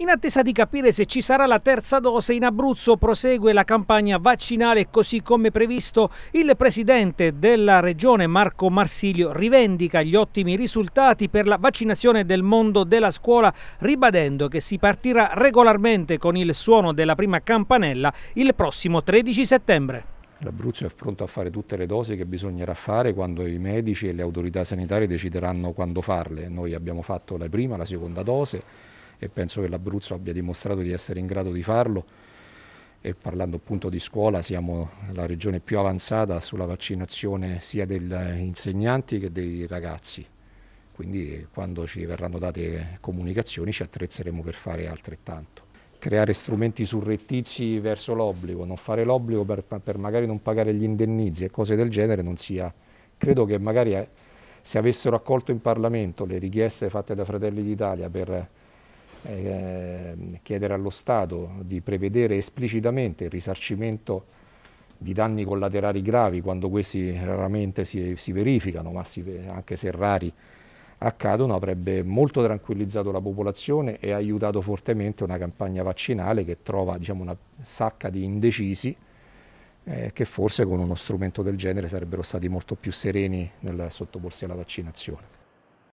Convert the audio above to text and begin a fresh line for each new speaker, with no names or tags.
In attesa di capire se ci sarà la terza dose, in Abruzzo prosegue la campagna vaccinale così come previsto. Il presidente della regione Marco Marsilio rivendica gli ottimi risultati per la vaccinazione del mondo della scuola, ribadendo che si partirà regolarmente con il suono della prima campanella il prossimo 13
settembre. L'Abruzzo è pronto a fare tutte le dosi che bisognerà fare quando i medici e le autorità sanitarie decideranno quando farle. Noi abbiamo fatto la prima, la seconda dose e penso che l'Abruzzo abbia dimostrato di essere in grado di farlo e parlando appunto di scuola siamo la regione più avanzata sulla vaccinazione sia degli insegnanti che dei ragazzi quindi quando ci verranno date comunicazioni ci attrezzeremo per fare altrettanto creare strumenti surrettizi verso l'obbligo, non fare l'obbligo per, per, magari non pagare gli indennizi e cose del genere non sia, credo che magari eh, se avessero accolto in Parlamento le richieste fatte da Fratelli d'Italia per eh, chiedere allo Stato di prevedere esplicitamente il risarcimento di danni collaterali gravi quando questi raramente si, si verificano, ma si, anche se rari accadono, avrebbe molto tranquillizzato la popolazione e aiutato fortemente una campagna vaccinale che trova diciamo, una sacca di indecisi eh, che forse con uno strumento del genere sarebbero stati molto più sereni nel sottoporsi alla vaccinazione.